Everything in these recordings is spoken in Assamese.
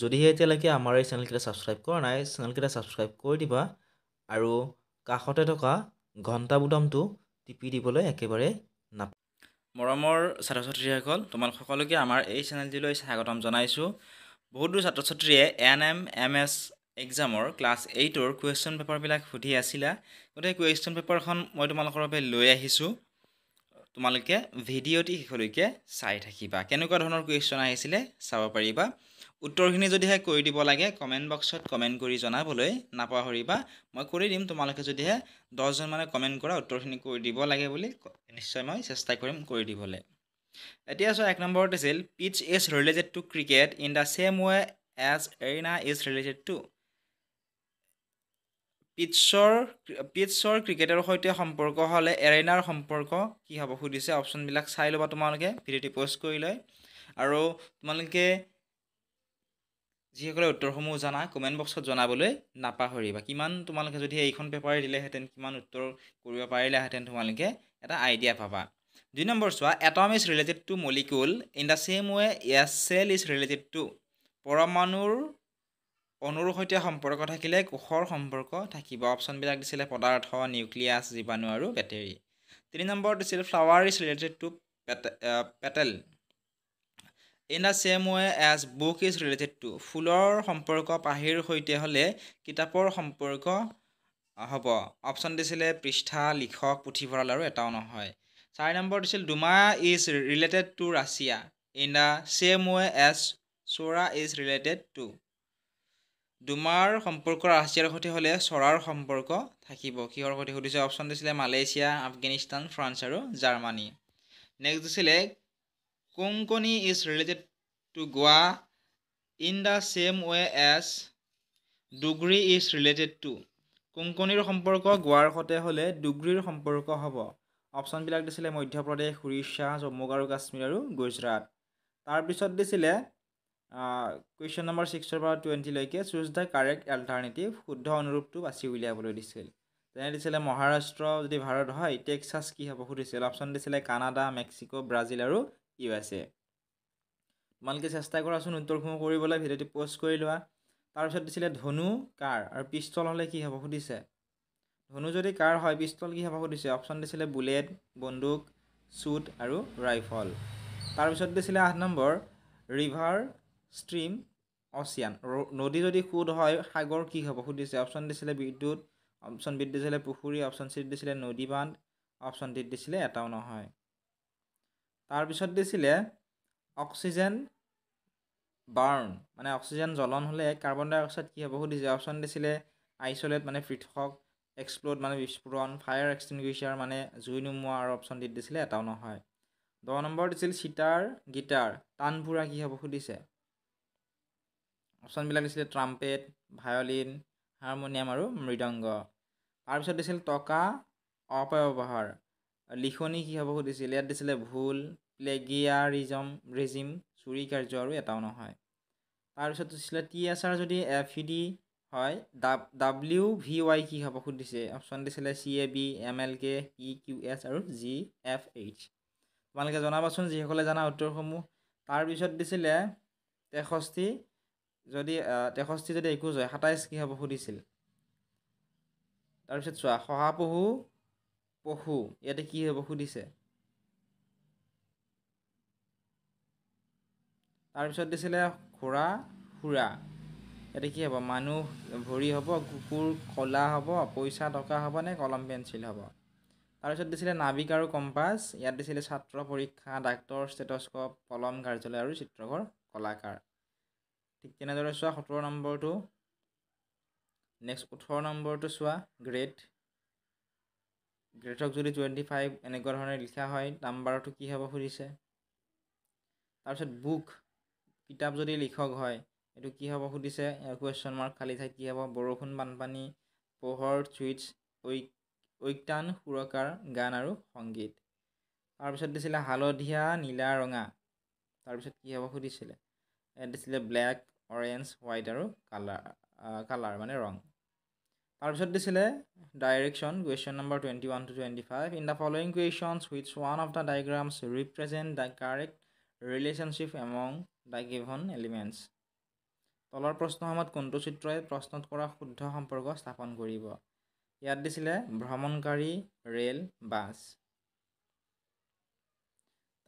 যদিহে এতিয়ালৈকে আমাৰ এই চেনেলকেইটা ছাবস্ক্ৰাইব কৰা নাই চেনেলকেইটা ছাবস্ক্ৰাইব কৰি দিবা আৰু কাষতে থকা ঘণ্টা বুটামটো টিপি দিবলৈ একেবাৰে নাপাওঁ মৰমৰ ছাত্ৰ ছাত্ৰীসকল তোমালোক সকলোকে আমাৰ এই চেনেলটিলৈ স্বাগতম জনাইছোঁ বহুত দূৰ ছাত্ৰ ছাত্ৰীয়ে এন এম এম এছ এক্সামৰ ক্লাছ এইটৰ কুৱেশ্যন পেপাৰবিলাক সুধি আছিলা গতিকে কুৱেশ্যন পেপাৰখন মই তোমালোকৰ বাবে লৈ আহিছোঁ তোমালোকে ভিডিঅ'টি শেষলৈকে চাই থাকিবা কেনেকুৱা ধৰণৰ কুৱেশ্যন আহিছিলে চাব পাৰিবা উত্তৰখিনি যদিহে কৰি দিব লাগে কমেণ্ট বক্সত কমেণ্ট কৰি জনাবলৈ নাপাহৰিবা মই কৰি দিম তোমালোকে যদিহে দহজন মানে কমেণ্ট কৰা উত্তৰখিনি কৰি দিব লাগে বুলি নিশ্চয় মই চেষ্টা কৰিম কৰি দিবলৈ এতিয়া চোৱা এক নম্বৰত আছিল pitch is related to cricket in the same way as arena is related to পিটছৰ পিটছৰ ক্ৰিকেটৰ সৈতে সম্পৰ্ক হ'লে এৰেনাৰ সম্পৰ্ক কি হ'ব সুধিছে অপশ্যনবিলাক চাই ল'বা তোমালোকে ভিডিঅ'টি পষ্ট কৰি লয় আৰু তোমালোকে যিসকলে উত্তৰসমূহ জনা কমেণ্ট বক্সত জনাবলৈ নাপাহৰিবা কিমান তোমালোকে যদি এইখন পেপাৰে দিলেহেঁতেন কিমান উত্তৰ কৰিব পাৰিলেহেঁতেন তোমালোকে এটা আইডিয়া পাবা দুই নম্বৰ চোৱা atom is related to molecule in the same way as cell is related to পৰমাণুৰ অনুৰ সৈতে সম্পৰ্ক থাকিলে কোষৰ সম্পৰ্ক থাকিব অপশ্যনবিলাক দিছিলে পদাৰ্থ নিউক্লিয়াছ জীৱাণু আৰু বেটেৰী তিনি নম্বৰত দিছিল flower is related to pet petal in the same way as book is related to ফুলৰ সম্পৰ্ক পাহিৰ সৈতে হ'লে কিতাপৰ সম্পৰ্ক হ'ব অপশ্যন দিছিলে পৃষ্ঠা লিখক পুথিভঁৰাল আৰু এটাও নহয় চাৰি নম্বৰ দিছিল Duma is related to Russia in the same way as Shura is related to ডুমাৰ সম্পৰ্ক ৰাছিয়াৰ সৈতে হ'লে চৰাৰ সম্পৰ্ক থাকিব কিহৰ সৈতে সুধিছে অপশ্যন দিছিলে মালয়েছিয়া আফগানিস্তান ফ্ৰান্স আৰু জাৰ্মানী নেক্সট দিছিলে Konkani is related to Goa in the same way as Dogri is related to কোংকনিৰ সম্পৰ্ক গোৱাৰ সৈতে হ'লে ডুগ্ৰীৰ সম্পৰ্ক হ'ব অপশ্যনবিলাক দিছিলে মধ্যপ্ৰদেশ উৰিষ্যা জম্মু আৰু কাশ্মীৰ আৰু গুজৰাট তাৰপিছত দিছিলে কুৱেশ্যন নম্বৰ ছিক্সৰ পৰা টুৱেণ্টিলৈকে চুজ দ্য কাৰেক্ট এল্টাৰনেটিভ শুদ্ধ অনুৰূপটো বাছি উলিয়াবলৈ দিছিল তেনে দিছিলে মহাৰাষ্ট্ৰ যদি ভাৰত হয় টেক্সাছ কি হ'ব সুধিছিল অপশ্যন দিছিলে কানাডা মেক্সিকো ব্ৰাজিল আৰু ইউ এছ এ তোমালোকে চেষ্টা কৰাচোন উত্তৰসমূহ কৰিবলৈ ভিডিঅ'টো পষ্ট কৰি লোৱা তাৰপিছত দিছিলে ধনু কাৰ আৰু পিষ্টল হ'লে কি হ'ব সুধিছে ধনু যদি কাৰ হয় পিষ্টল কি হ'ব সুধিছে অপশ্যন দিছিলে বুলেট বন্দুক শ্বুট আৰু ৰাইফল তাৰপিছত দিছিলে আঠ নম্বৰ ৰিভাৰ ষ্ট্ৰীম অচিয়ান নদী যদি সুদ হয় সাগৰ কি হ'ব সুধিছে অপশ্যন দিছিলে বিদ্যুৎ অপশ্যন বিত দিছিলে পুখুৰী অপশ্যন চিত দিছিলে নদী বান্ধ অপশ্যন ডিত দিছিলে এটাও নহয় তাৰপিছত দিছিলে অক্সিজেন বাৰ্ণ মানে অক্সিজেন জ্বলন হ'লে কাৰ্বন ডাই অক্সাইড কি হ'ব সুধিছে অপশ্যন দিছিলে আইচলেট মানে পৃথক এক্সপ্ল'ড মানে বিস্ফোৰণ ফায়াৰ এক্সটিংগুইচাৰ মানে জুই নুমোৱা আৰু অপশ্যন দি দিছিলে এটাও নহয় দহ নম্বৰ দিছিল চিটাৰ গীটাৰ তানপুৰা কি হ'ব সুধিছে অপশ্যনবিলাক দিছিলে ট্ৰাম্পেট ভায়লিন হাৰমনিয়াম আৰু মৃদংগ তাৰপিছত দিছিল টকা অপব্যৱহাৰ লিখনি কি হ'ব সুধিছিল ইয়াত দিছিলে ভুল প্লেগিয়াৰিজম ৰেজিম চুৰি কাৰ্য আৰু এটাও নহয় তাৰপিছত আছিলে টি এছ আৰ যদি এফ ই ডি হয় ডাব ডাব্লিউ ভি ৱাই কি হ'ব সুধিছে অপশ্যন দিছিলে C A B M L K E Q S আৰু জি এফ এইচ তোমালোকে জনাবাচোন যিসকলে জনা উত্তৰসমূহ তাৰপিছত দিছিলে তেষষ্ঠি যদি তেষষ্ঠি যদি একুছ হয় সাতাইছ কি হ'ব সুধিছিল তাৰপিছত চোৱা শহাপহু পশু ইয়াতে কি হ'ব সুধিছে তাৰপিছত দিছিলে ঘোঁৰা খুৰা এতিয়া কি হ'ব মানুহ ভৰি হ'ব কুকুৰ ক'লা হ'ব পইচা টকা হ'ব নে কলম পেঞ্চিল হ'ব তাৰপিছত দিছিলে নাবিক আৰু কম্পাছ ইয়াত দিছিলে ছাত্ৰ পৰীক্ষা ডাক্তৰ ষ্টেটস্কপ কলম কাৰ্যালয় আৰু চিত্ৰঘৰ কলাকাৰ ঠিক তেনেদৰে চোৱা সোতৰ নম্বৰটো নেক্সট ওঠৰ নম্বৰটো চোৱা গ্ৰেড গ্ৰেডক যদি টুৱেণ্টি ফাইভ এনেকুৱা ধৰণে লিখা হয় নাম্বাৰটো কি হ'ব সুধিছে তাৰপিছত বুক কিতাপ যদি লিখক হয় এইটো কি হ'ব সুধিছে কুৱেশ্যন মাৰ্ক খালী ঠাইত কি হ'ব বৰষুণ বানপানী পোহৰ চুইটছ ঐক ঐকান সুৰকাৰ গান আৰু সংগীত তাৰপিছত দিছিলে হালধীয়া নীলা ৰঙা তাৰপিছত কি হ'ব সুধিছিলে দিছিলে ব্লেক অৰেঞ্জ হোৱাইট আৰু কালাৰ কালাৰ মানে ৰং তাৰপিছত দিছিলে direction question number twenty one to twenty five in the following questions which one of the diagrams represent the correct relationship among the given elements তলৰ প্ৰশ্নসমূহত কোনটো চিত্ৰই প্ৰশ্নত কৰা শুদ্ধ সম্পৰ্ক স্থাপন কৰিব ইয়াত দিছিলে ভ্ৰমণকাৰী ৰে'ল বাছ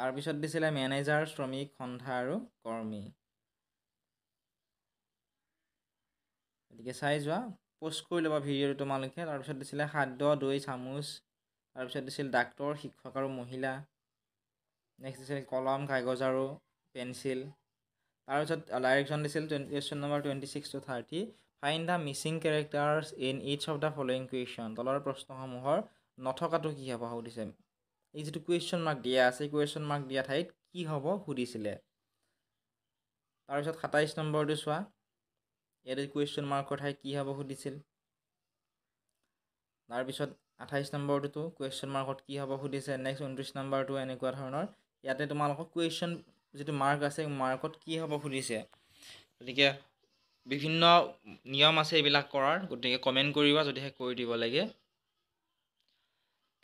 তাৰপিছত দিছিলে মেনেজাৰ শ্ৰমিক সন্ধা আৰু কৰ্মী গতিকে চাই যোৱা পোষ্ট কৰি ল'বা ভিডিঅ'টো তোমালোকে তাৰপিছত দিছিলে খাদ্য দৈ চামুচ তাৰপিছত দিছিল ডাক্তৰ শিক্ষক আৰু মহিলা নেক্সট দিছিল কলম কাগজ আৰু পেঞ্চিল তাৰপিছত ডাইৰেকশ্যন দিছিল question number twenty six to thirty find the missing characters in its of the following question তলৰ প্ৰশ্নসমূহৰ নথকাটো কি হ'ব সুধিছে এই যিটো কুৱেশ্যন মাৰ্ক দিয়া আছে কুৱেশ্যন মাৰ্ক দিয়া ঠাইত কি হ'ব সুধিছিলে তাৰপিছত সাতাইছ নম্বৰটো চোৱা ইয়াতে কুৱেশ্যন মাৰ্কৰ ঠাইত কি হ'ব সুধিছিল তাৰপিছত আঠাইছ নম্বৰটোতো কুৱেশ্যন মাৰ্কত কি হ'ব সুধিছে নেক্সট ঊনত্ৰিছ নম্বৰটো এনেকুৱা ধৰণৰ ইয়াতে তোমালোকক কুৱেশ্যন যিটো মাৰ্ক আছে মাৰ্কত কি হ'ব সুধিছে গতিকে বিভিন্ন নিয়ম আছে এইবিলাক কৰাৰ গতিকে কমেণ্ট কৰিব যদিহে কৰি দিব লাগে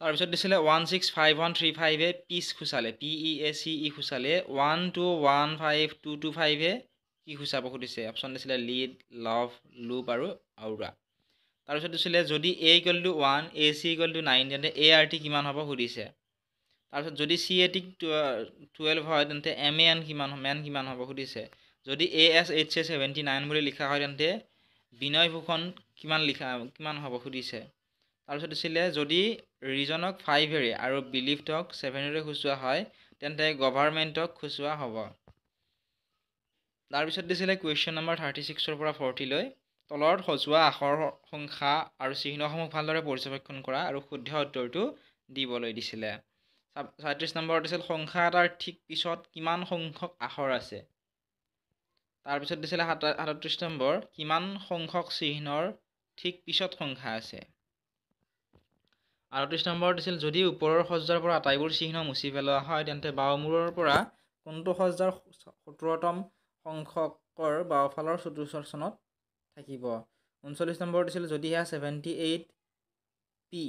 তাৰপিছত দিছিলে one six five one three ফাইভে পিচ খুচালে P E e e A C E খুচালে one two one five two two ফাইভে কি খুচাব সুধিছে অপশ্যন দিছিলে লিড লভ লুপ আৰু আউৰা তাৰপিছত দিছিলে যদি A equal to one A C equal to nine তেন্তে এ আৰ টি কিমান হ'ব সুধিছে তাৰপিছত যদি চি এ টিক টুৱেলভ হয় তেন্তে এম এ এন কিমান হ'ব এন কিমান হ'ব সুধিছে যদি A S H A seventy nine বুলি লিখা হয় তেন্তে বিনয় ভূষণ কিমান লিখা কিমান হ'ব সুধিছে তাৰপিছত দিছিলে যদি ৰিজনক ফাইভেৰে আৰু বিলিফ্টক ছেভেনেৰে খুচোৱা হয় তেন্তে গভাৰ্মেণ্টক খুচোৱা হ'ব তাৰপিছত দিছিলে কুৱেশ্যন নম্বৰ থাৰ্টি ছিক্সৰ পৰা ফৰ্টিলৈ তলত সজোৱা আখৰ সংখ্যা আৰু চিহ্নসমূহ ভালদৰে পৰ্যবেক্ষণ কৰা আৰু শুদ্ধ উত্তৰটো দিবলৈ দিছিলে ছয়ত্ৰিছ নম্বৰত দিছিল সংখ্যা এটাৰ ঠিক পিছত কিমান সংখ্যক আখৰ আছে তাৰপিছত দিছিলে সাতত্ৰিছ নম্বৰ কিমান সংখ্যক চিহ্নৰ ঠিক পিছত সংখ্যা আছে আঠত্ৰিছ নম্বৰত দিছিল যদি ওপৰৰ সজ্জাৰ পৰা আটাইবোৰ চিহ্ন মুচি পেলোৱা হয় তেন্তে বাওমূৰৰ পৰা কোনটো সজ্জাৰ সোতৰতম সংখ্যকৰ বাওঁফালৰ চতুৰ্থ চনত থাকিব ঊনচল্লিছ নম্বৰত দিছিল যদিহে ছেভেণ্টি এইট পি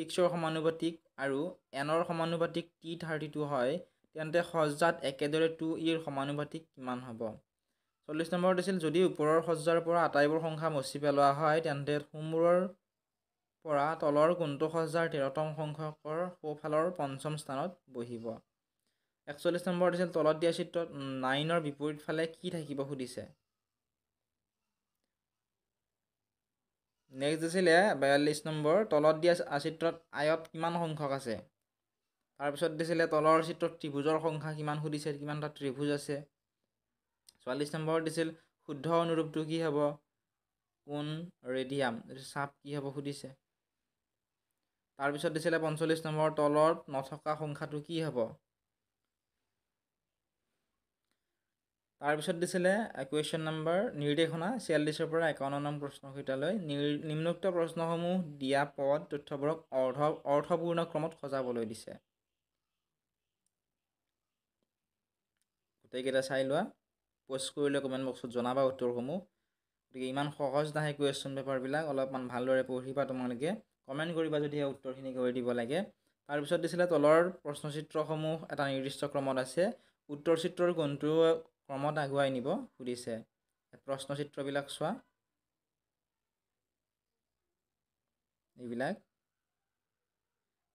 ছিক্সৰ সমানুপাতিক আৰু এনৰ সমানুপাতিক টি থাৰ্টি টু হয় তেন্তে সজ্জাত একেদৰে টু ইৰ সমানুপাতিক কিমান হ'ব চল্লিছ নম্বৰত আছিল যদি ওপৰৰ সজ্জাৰ পৰা আটাইবোৰ সংখ্যা মচি পেলোৱা হয় তেন্তে সোমবোৰৰ পৰা তলৰ কোনটো সজ্জাৰ তেৰতম সংখ্যকৰ সোঁফালৰ পঞ্চম স্থানত বহিব একচল্লিছ নম্বৰত আছিল তলত দিয়া চিত্ৰত নাইনৰ বিপৰীতফালে কি থাকিব সুধিছে নেক্সট দিছিলে বিয়াল্লিছ নম্বৰ তলত দিয়া চিত্ৰত আয়ত কিমান সংখ্যক আছে তাৰপিছত দিছিলে তলৰ চিত্ৰত ত্ৰিভুজৰ সংখ্যা কিমান সুধিছে কিমানটা ত্ৰিভুজ আছে চৌৰাল্লিছ নম্বৰত দিছিল শুদ্ধ অনুৰূপটো কি হ'ব কোন ৰেডিয়াম চাপ কি হ'ব সুধিছে তাৰপিছত দিছিলে পঞ্চল্লিছ নম্বৰ তলত নথকা সংখ্যাটো কি হ'ব তাৰপিছত দিছিলে কুৱেশ্যন নম্বৰ নিৰ্দেশনা ছিয়াল্লিছৰ পৰা একাৱন্ন নং প্ৰশ্নকেইটালৈ নিৰ নিম্নোক্ত প্ৰশ্নসমূহ দিয়া পদ তথ্যবোৰক অৰ্ধ অৰ্থপূৰ্ণ ক্ৰমত সজাবলৈ দিছে গোটেইকেইটা চাই লোৱা পষ্ট কৰি লৈ কমেণ্ট বক্সত জনাবা উত্তৰসমূহ গতিকে ইমান সহজ নাহে কুৱেশ্যন পেপাৰবিলাক অলপমান ভালদৰে পঢ়িবা তোমালোকে কমেণ্ট কৰিবা যদিহে উত্তৰখিনি কৰি দিব লাগে তাৰপিছত দিছিলে তলৰ প্ৰশ্নচিত্ৰসমূহ এটা নিৰ্দিষ্ট ক্ৰমত আছে উত্তৰচিত্ৰৰ কোনটো ক্ৰমত আগুৱাই নিব খুজিছে প্ৰশ্নচিত্ৰবিলাক চোৱা এইবিলাক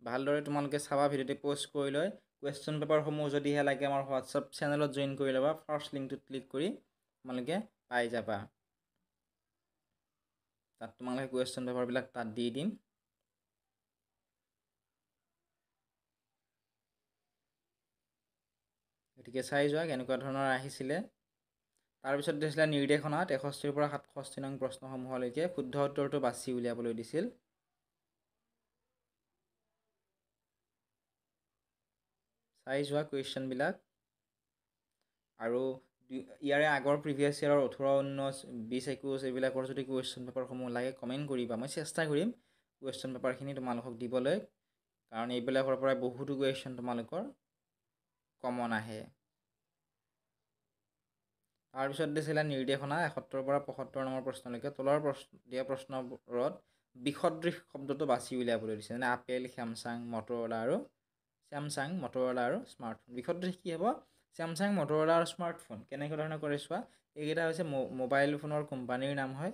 ভালদৰে তোমালোকে চাবা ভিডিঅ'টো প'ষ্ট কৰি লৈ কুৱেশ্যন পেপাৰসমূহ যদিহে লাগে আমাৰ হোৱাটছআপ চেনেলত জইন কৰি ল'বা ফাৰ্ষ্ট লিংকটোত ক্লিক কৰি তোমালোকে পাই যাবা তাত তোমালোকে কুৱেশ্যন পেপাৰবিলাক তাত দি দিম গতিকে চাই যোৱা কেনেকুৱা ধৰণৰ আহিছিলে তাৰপিছত দিছিলে নিৰ্দেশনা তেষষ্ঠিৰ পৰা সাতষষ্ঠি নং প্ৰশ্নসমূহলৈকে শুদ্ধ উত্তৰটো বাছি উলিয়াবলৈ দিছিল চাই যোৱা কুৱেশ্যনবিলাক আৰু ইয়াৰে আগৰ প্ৰিভিয়াছ ইয়াৰৰ ওঠৰ ঊনৈছ বিছ একৈছ এইবিলাকৰ যদি কুৱেশ্যন পেপাৰসমূহ লাগে কমেণ্ট কৰিবা মই চেষ্টা কৰিম কুৱেশ্যন পেপাৰখিনি তোমালোকক দিবলৈ কাৰণ এইবিলাকৰ পৰা বহুতো কুৱেশ্যন তোমালোকৰ কমন আহে তাৰপিছত দিছিলে নিৰ্দেশনা এসত্তৰৰ পৰা পঁসত্তৰ নম্বৰ প্ৰশ্নলৈকে তলৰ প্ৰশ্ন দিয়া প্ৰশ্নবোৰত বিসদৃশ শব্দটো বাছি উলিয়াবলৈ দিছে যেনে আপেল ছেমছাং মটৰলা আৰু ছেমছাং মটৰলা আৰু স্মাৰ্টফোন বিসদৃশ কি হ'ব ছেমছাং মটৰলা আৰু স্মাৰ্টফোন কেনেকুৱা ধৰণে কৰি চোৱা এইকেইটা হৈছে মোবাইল ফোনৰ কোম্পানীৰ নাম হয়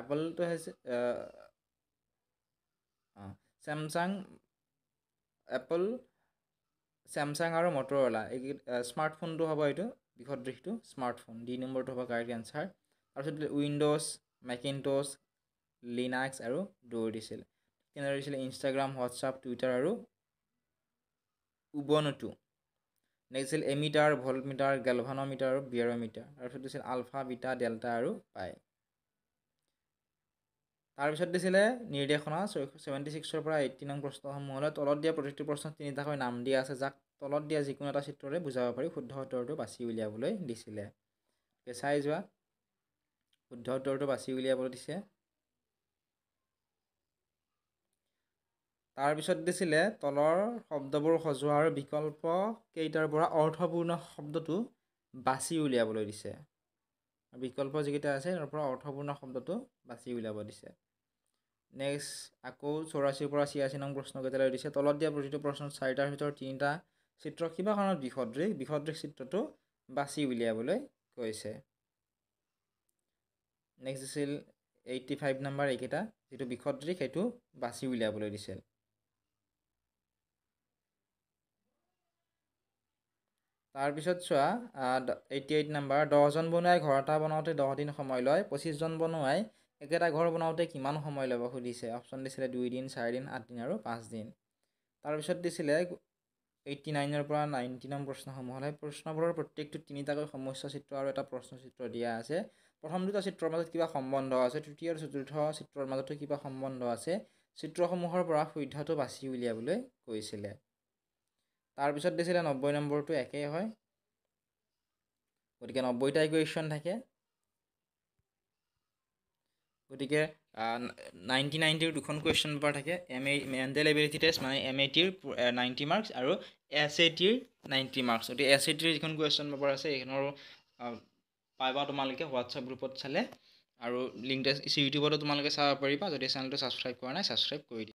এপলটো হৈছে ছেমছাং এপল ছেমছাং আৰু মটৰলা এই স্মাৰ্টফোনটো হ'ব এইটো বিষদৃশটো স্মাৰ্টফোন ডি নম্বৰটো হ'ব কাৰেক্ট এনচাৰ তাৰপিছত উইণ্ড'জ মেকিনট'জ লিনাক্স আৰু দৌৰ দিছিল তেনেদৰে দিছিলে ইনষ্টাগ্ৰাম হোৱাটছআপ টুইটাৰ আৰু উবনটো নেক্সট আছিল এমিটাৰ ভল্টমিটাৰ গেলভানমিটাৰ আৰু বিয়েৰমিটাৰ তাৰপিছত দিছিল আলফা বিটা ডেল্টা আৰু পাই তাৰপিছত দিছিলে নিৰ্দেশনা ছেভেণ্টি ছিক্সৰ পৰা এইটি নং প্ৰশ্নসমূহলৈ তলত দিয়া প্ৰতিটো প্ৰশ্ন তিনিটাকৈ নাম দিয়া আছে যাক তলত দিয়া যিকোনো এটা চিত্ৰৰে বুজাব পাৰি শুদ্ধ উত্তৰটো বাছি উলিয়াবলৈ দিছিলে চাই যোৱা শুদ্ধ উত্তৰটো বাছি উলিয়াবলৈ দিছে তাৰপিছত দিছিলে তলৰ শব্দবোৰ সজোৱা আৰু বিকল্প কেইটাৰ পৰা অৰ্থপূৰ্ণ শব্দটো বাছি উলিয়াবলৈ দিছে বিকল্প যিকেইটা আছে তাৰ পৰা অৰ্থপূৰ্ণ শব্দটো বাছি উলিয়াব দিছে নেক্সট আকৌ চৌৰাশীৰ পৰা ছিয়াশী নং প্ৰশ্নকেইটালৈ দিছে তলত দিয়া প্ৰতিটো প্ৰশ্ন চাৰিটাৰ ভিতৰত তিনিটা চিত্ৰ কিবা কাৰণত বিসদৃশ বিসদৃশ চিত্ৰটো বাছি উলিয়াবলৈ কৈছে নেক্সট আছিল এইটি ফাইভ নাম্বাৰ এইকেইটা যিটো বিসদৃশ সেইটো বাছি উলিয়াবলৈ দিছিল তাৰপিছত চোৱা এইটি এইট নাম্বাৰ দহজন বনোৱাই ঘৰ এটা বনাওঁতে দহদিন সময় লয় পঁচিছজন বনোৱাই একেটা ঘৰ বনাওঁতে কিমান সময় ল'ব সুধিছে অপশ্যন দিছিলে দুইদিন চাৰিদিন আঠদিন আৰু পাঁচদিন তাৰপিছত দিছিলে এইটি নাইনৰ পৰা নাইণ্টি নং প্ৰশ্নসমূহলৈ প্ৰশ্নবোৰৰ প্ৰত্যেকটো তিনিটাকৈ সমস্যা চিত্ৰ আৰু এটা প্ৰশ্নচিত্ৰ দিয়া আছে প্ৰথম দুটা চিত্ৰৰ মাজত কিবা সম্বন্ধ আছে তৃতীয় আৰু চতুৰ্থ চিত্ৰৰ মাজতো কিবা সম্বন্ধ আছে চিত্ৰসমূহৰ পৰা শুদ্ধটো বাচি উলিয়াবলৈ কৈছিলে তাৰপিছত দিছিলে নব্বৈ নম্বৰটো একেই হয় গতিকে নব্বৈটা ইকুৱেশ্যন থাকে গতিকে নাইণ্টি নাইণ্টিৰ দুখন কুৱেশ্যন পেপাৰ থাকে M A mental ability test মানে এম এ টিৰ নাইণ্টি মাৰ্কছ আৰু এছ এ টিৰ নাইণ্টি মাৰ্কছ গতিকে এছ এ টিৰ যিখন কুৱেশ্যন পেপাৰ আছে সেইখনৰ পাইবা তোমালোকে হোৱাটছআপ গ্ৰুপত চালে আৰু লিংক ইউটিউবতো তোমালোকে চাব পাৰিবা যদি চেনেলটো ছাবস্ক্ৰাইব কৰা নাই ছাবস্ক্ৰাইব কৰি দিয়া